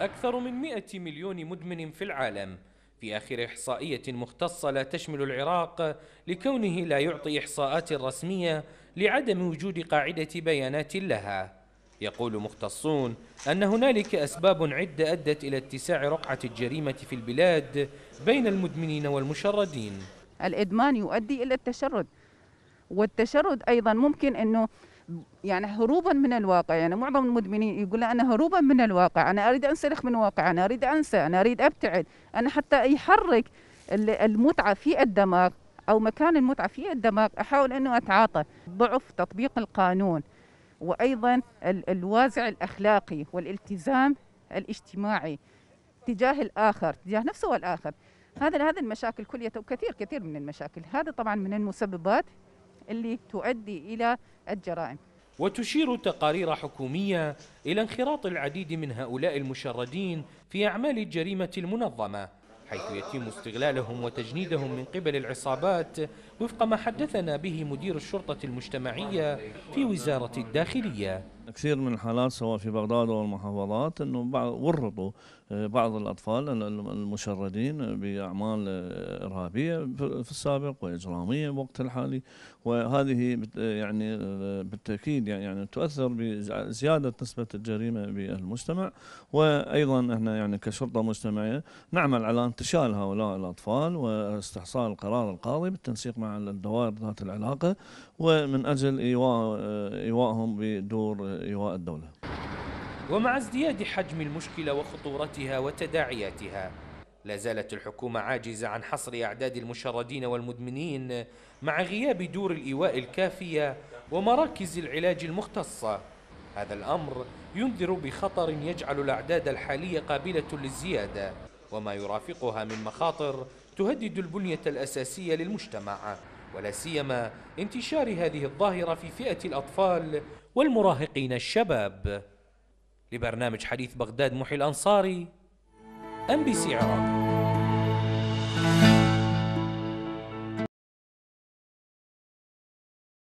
أكثر من 100 مليون مدمن في العالم في آخر إحصائية مختصة لا تشمل العراق لكونه لا يعطي إحصاءات رسمية لعدم وجود قاعدة بيانات لها يقول مختصون أن هنالك أسباب عدة أدت إلى اتساع رقعة الجريمة في البلاد بين المدمنين والمشردين الإدمان يؤدي إلى التشرد والتشرد أيضا ممكن أنه يعني هروبا من الواقع يعني معظم المدمنين يقول انا هروبا من الواقع انا اريد انسلخ من الواقع انا اريد انسى انا اريد ابتعد انا حتى يحرك المتعه في الدماغ او مكان المتعه في الدماغ احاول انه اتعاطى ضعف تطبيق القانون وايضا الوازع الاخلاقي والالتزام الاجتماعي تجاه الاخر تجاه نفسه والاخر هذا هذه المشاكل كلها وكثير كثير من المشاكل هذا طبعا من المسببات اللي تؤدي إلى الجرائم وتشير تقارير حكومية إلى انخراط العديد من هؤلاء المشردين في أعمال الجريمة المنظمة حيث يتم استغلالهم وتجنيدهم من قبل العصابات وفق ما حدثنا به مدير الشرطة المجتمعية في وزارة الداخلية كثير من الحالات سواء في بغداد او المحافظات انه بعض ورطوا آه، بعض الاطفال المشردين باعمال آه، ارهابيه في السابق واجراميه بوقت الحالي وهذه يعني آه، بالتاكيد يعني-, يعني تؤثر بزياده نسبه الجريمه بالمجتمع وايضا احنا يعني كشرطه مجتمعيه نعمل على انتشال هؤلاء الاطفال واستحصال قرار القاضي بالتنسيق مع الدوائر ذات العلاقه ومن اجل ايواء ايوائهم بدور إيواء الدولة ومع ازدياد حجم المشكلة وخطورتها وتداعياتها لا زالت الحكومة عاجزة عن حصر أعداد المشردين والمدمنين مع غياب دور الإيواء الكافية ومراكز العلاج المختصة هذا الأمر ينذر بخطر يجعل الأعداد الحالية قابلة للزيادة وما يرافقها من مخاطر تهدد البنية الأساسية للمجتمع ولا سيما انتشار هذه الظاهرة في فئة الأطفال والمراهقين الشباب لبرنامج حديث بغداد محي الأنصاري أم بي سي عراق